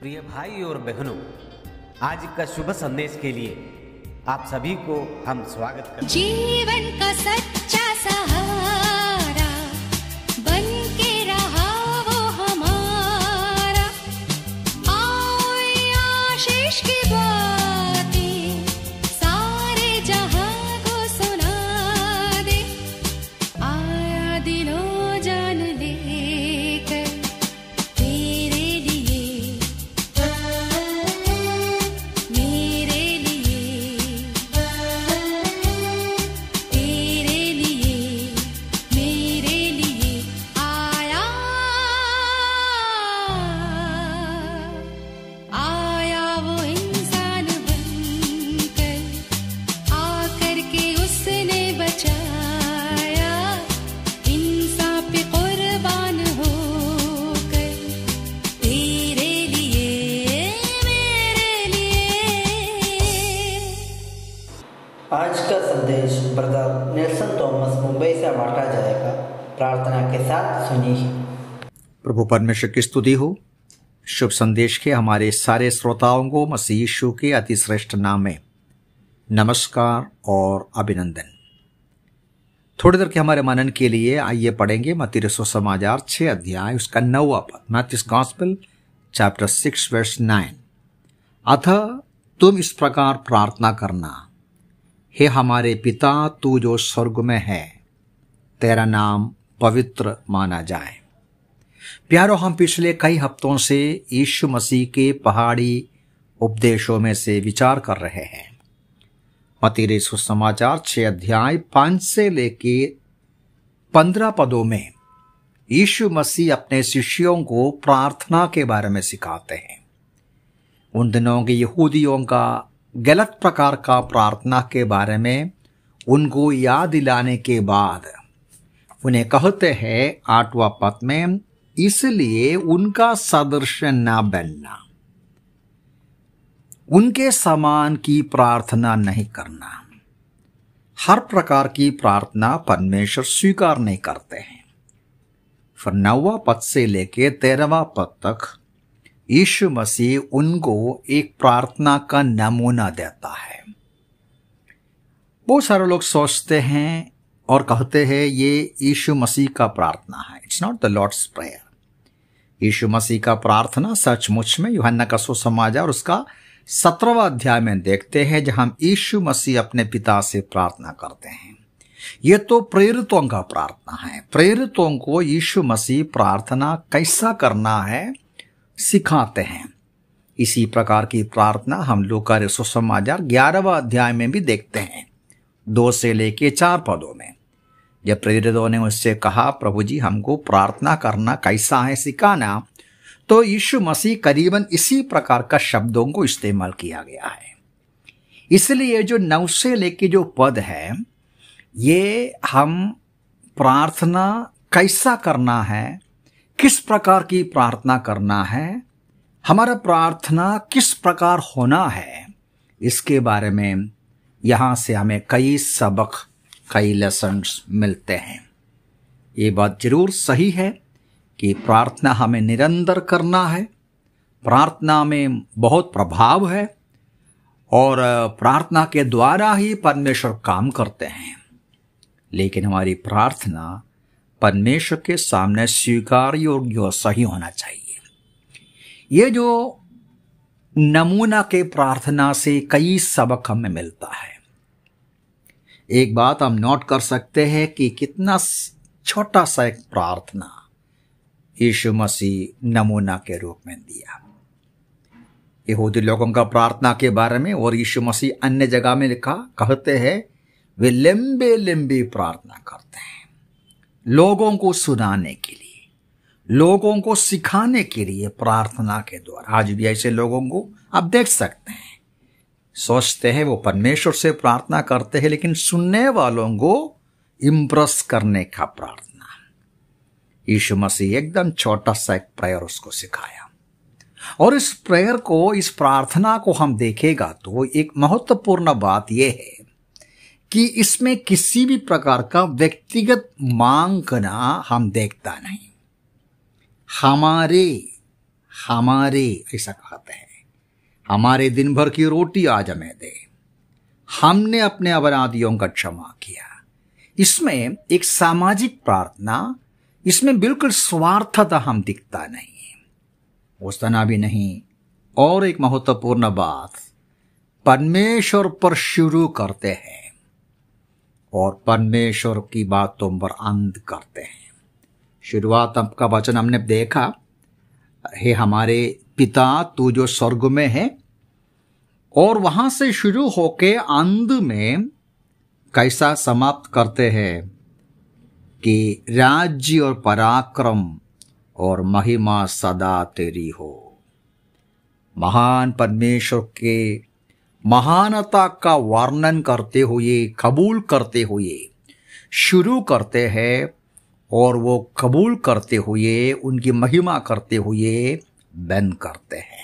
प्रिय भाई और बहनों आज का शुभ संदेश के लिए आप सभी को हम स्वागत करते जीवन का सच्चा सहारा बन के रहा वो हमारा आशीष की से बांटा जाएगा प्रार्थना के साथ सुनिए प्रभु परमेश्वर की स्तुति हो शुभ संदेश के हमारे सारे श्रोताओं को मसीह यीशु के अति श्रेष्ठ नाम में नमस्कार और अभिनंदन थोड़ी देर के हमारे मनन के लिए आइए पढ़ेंगे मती रसो समाचार छः अध्याय उसका नौवा पद Matthew's gospel chapter six verse nine अथ तुम इस प्रकार प्रार्थना करना हे हमारे पिता तू जो स्वर्ग में है तेरा नाम पवित्र माना जाए प्यारो हम पिछले कई हफ्तों से यीशु मसीह के पहाड़ी उपदेशों में से विचार कर रहे हैं मतीरे सुसमाचार छे अध्याय पांच से लेके पंद्रह पदों में यीशु मसीह अपने शिष्यों को प्रार्थना के बारे में सिखाते हैं उन दिनों के यहूदियों का गलत प्रकार का प्रार्थना के बारे में उनको याद दिलाने के बाद उन्हें कहते हैं आठवां पद में इसलिए उनका सदृश न बनना उनके समान की प्रार्थना नहीं करना हर प्रकार की प्रार्थना परमेश्वर स्वीकार नहीं करते हैं फिर नौवा पद से लेकर तेरहवा पद तक यीशु मसीह उनको एक प्रार्थना का नमूना देता है बहुत सारे लोग सोचते हैं और कहते हैं ये यीशु मसीह का प्रार्थना है it's not the Lord's prayer Yeshu मसीह का प्रार्थना सचमुच में युहन्ना का और उसका सत्रहवा अध्याय में देखते हैं जहां यीशु मसीह अपने पिता से प्रार्थना करते हैं ये तो प्रेरितों का प्रार्थना है प्रेरितों को यीशु मसीह प्रार्थना कैसा करना है सिखाते हैं इसी प्रकार की प्रार्थना हम लोग का समाचार ग्यारहवा अध्याय में भी देखते हैं दो से लेके चार पदों में जब प्रेरितों ने उससे कहा प्रभु जी हमको प्रार्थना करना कैसा है सिखाना तो यीशु मसीह करीबन इसी प्रकार का शब्दों को इस्तेमाल किया गया है इसलिए जो नौ से लेके जो पद है ये हम प्रार्थना कैसा करना है किस प्रकार की प्रार्थना करना है हमारा प्रार्थना किस प्रकार होना है इसके बारे में यहाँ से हमें कई सबक कई लेसन्स मिलते हैं ये बात जरूर सही है कि प्रार्थना हमें निरंतर करना है प्रार्थना में बहुत प्रभाव है और प्रार्थना के द्वारा ही परमेश्वर काम करते हैं लेकिन हमारी प्रार्थना परमेश्वर के सामने स्वीकार योग्य और सही होना चाहिए ये जो नमूना के प्रार्थना से कई सबक हमें मिलता है एक बात हम नोट कर सकते हैं कि कितना छोटा सा एक प्रार्थना यीशु मसीह नमूना के रूप में दिया यहूदी लोगों का प्रार्थना के बारे में और यीशु मसीह अन्य जगह में लिखा कहते हैं वे लंबे लंबी प्रार्थना करते हैं लोगों को सुनाने के लिए लोगों को सिखाने के लिए प्रार्थना के द्वारा आज भी ऐसे लोगों को आप देख सकते हैं सोचते हैं वो परमेश्वर से प्रार्थना करते हैं लेकिन सुनने वालों को इम्प्रेस करने का प्रार्थना यीशु मसीह एकदम छोटा सा एक प्रेयर उसको सिखाया और इस प्रेयर को इस प्रार्थना को हम देखेगा तो एक महत्वपूर्ण बात यह है कि इसमें किसी भी प्रकार का व्यक्तिगत मांगना हम देखता नहीं हमारे हमारे ऐसा कहते हैं हमारे दिन भर की रोटी आज हमें दे हमने अपने अपराधियों का क्षमा किया इसमें एक सामाजिक प्रार्थना इसमें बिल्कुल स्वार्थता हम दिखता नहीं तना भी नहीं और एक महत्वपूर्ण बात परमेश्वर पर शुरू करते हैं और परमेश्वर की बातों पर अंत करते हैं शुरुआत का वचन हमने देखा हे हमारे पिता तू जो स्वर्ग में है और वहां से शुरू होके अंध में कैसा समाप्त करते हैं कि राज्य और पराक्रम और महिमा सदा तेरी हो महान परमेश्वर के महानता का वर्णन करते हुए कबूल करते हुए शुरू करते हैं और वो कबूल करते हुए उनकी महिमा करते हुए बंद करते हैं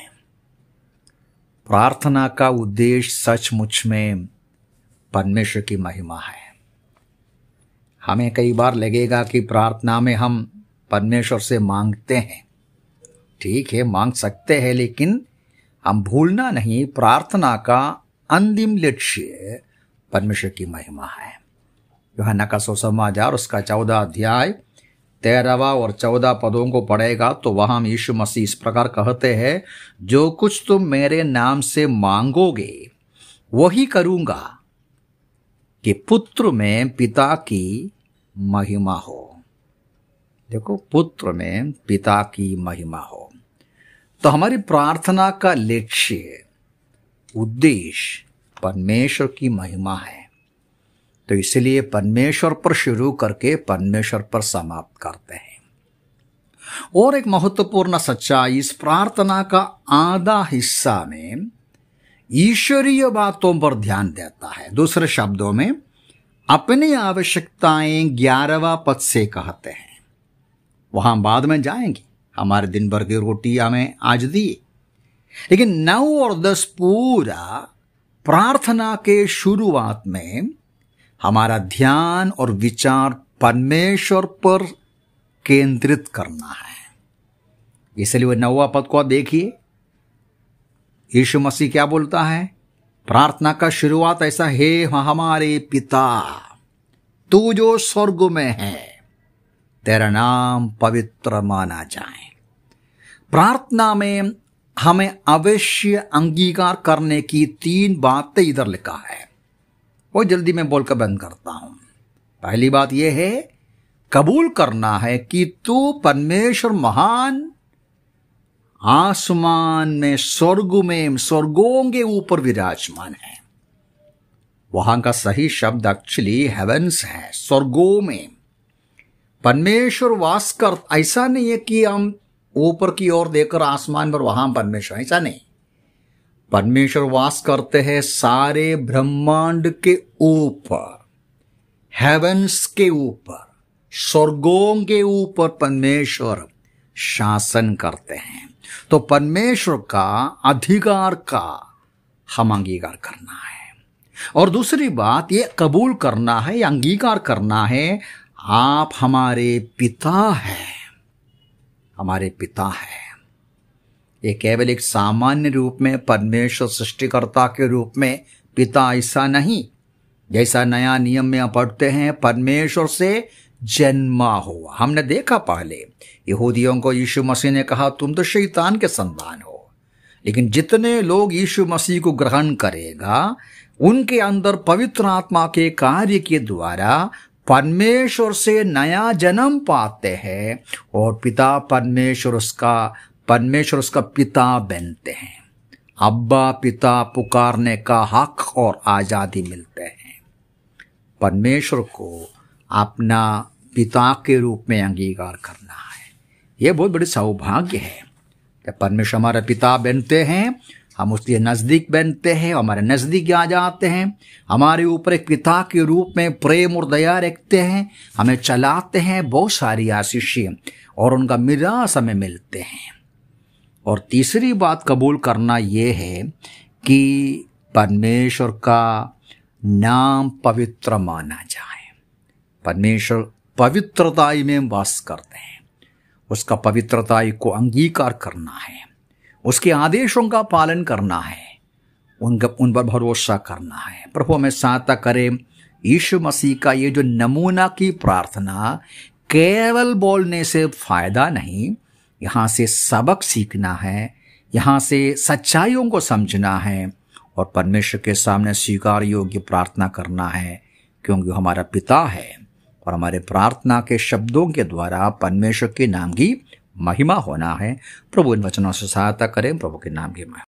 प्रार्थना का उद्देश्य सचमुच में परमेश्वर की महिमा है हमें कई बार लगेगा कि प्रार्थना में हम परमेश्वर से मांगते हैं ठीक है मांग सकते हैं लेकिन हम भूलना नहीं प्रार्थना का अंतिम लक्ष्य परमेश्वर की महिमा है योहन्ना का समाचार उसका चौदह अध्याय तेरहवा और चौदह पदों को पढ़ेगा तो वहां यीशु मसीह इस प्रकार कहते हैं जो कुछ तुम मेरे नाम से मांगोगे वही करूंगा कि पुत्र में पिता की महिमा हो देखो पुत्र में पिता की महिमा हो तो हमारी प्रार्थना का लक्ष्य उद्देश्य परमेश्वर की महिमा है तो इसलिए परमेश्वर पर शुरू करके परमेश्वर पर समाप्त करते हैं और एक महत्वपूर्ण सच्चाई इस प्रार्थना का आधा हिस्सा में ईश्वरीय बातों पर ध्यान देता है दूसरे शब्दों में अपनी आवश्यकताएं ग्यारहवा पद से कहते हैं वहां बाद में जाएंगे हमारे दिन भर की रोटी हमें आज दिए लेकिन नौ और दस पूरा प्रार्थना के शुरुआत में हमारा ध्यान और विचार परमेश्वर पर केंद्रित करना है इसलिए नौवा पद को देखिए यीशु मसीह क्या बोलता है प्रार्थना का शुरुआत ऐसा हे हमारे पिता तू जो स्वर्ग में है तेरा नाम पवित्र माना जाए प्रार्थना में हमें अवश्य अंगीकार करने की तीन बातें इधर लिखा है वो जल्दी में बोलकर बंद करता हूं पहली बात यह है कबूल करना है कि तू परमेश्वर महान आसमान में स्वर्ग में स्वर्गों के ऊपर विराजमान है वहां का सही शब्द एक्चुअली हेवंस है स्वर्गों में परमेश्वर वास कर ऐसा नहीं है कि हम ऊपर की ओर देखकर आसमान पर वहां परमेश्वर ऐसा नहीं परमेश्वर वास करते हैं सारे ब्रह्मांड के ऊपर हेवंस के ऊपर स्वर्गों के ऊपर परमेश्वर शासन करते हैं तो परमेश्वर का अधिकार का हम अंगीकार करना है और दूसरी बात ये कबूल करना है या अंगीकार करना है आप हमारे पिता हैं हमारे पिता हैं ये केवल एक सामान्य रूप में परमेश्वर सृष्टिकर्ता के रूप में पिता ऐसा नहीं जैसा नया नियम में पढ़ते हैं परमेश्वर से जन्मा हुआ हमने देखा पहले यहूदियों को यीशु मसीह ने कहा तुम तो शैतान के संतान हो लेकिन जितने लोग यीशु मसीह को ग्रहण करेगा उनके अंदर पवित्र आत्मा के कार्य के द्वारा परमेश्वर से नया जन्म पाते हैं और पिता परमेश्वर उसका परमेश्वर उसका पिता बनते हैं अब्बा पिता पुकारने का हक और आज़ादी मिलते हैं परमेश्वर को अपना पिता के रूप में अंगीकार करना है यह बहुत बड़ी सौभाग्य है जब परमेश्वर हमारे पिता बनते हैं हम उसके नज़दीक बनते हैं हमारे नज़दीक आ जाते हैं हमारे ऊपर एक पिता के रूप में प्रेम और दया रखते हैं हमें चलाते हैं बहुत सारी आशीषें और उनका मिराज हमें मिलते हैं और तीसरी बात कबूल करना ये है कि परमेश्वर का नाम पवित्र माना जाए परमेश्वर पवित्रताई में वास करते हैं उसका पवित्रताई को अंगीकार करना है उसके आदेशों का पालन करना है उनका उन पर भरोसा करना है प्रभु हमें सहायता करें यीशु मसीह का ये जो नमूना की प्रार्थना केवल बोलने से फायदा नहीं यहाँ से सबक सीखना है यहाँ से सच्चाइयों को समझना है और परमेश्वर के सामने स्वीकार योग्य प्रार्थना करना है क्योंकि हमारा पिता है और हमारे प्रार्थना के शब्दों के द्वारा परमेश्वर के नाम की महिमा होना है प्रभु इन वचनों से सहायता करें प्रभु के नाम की महिमा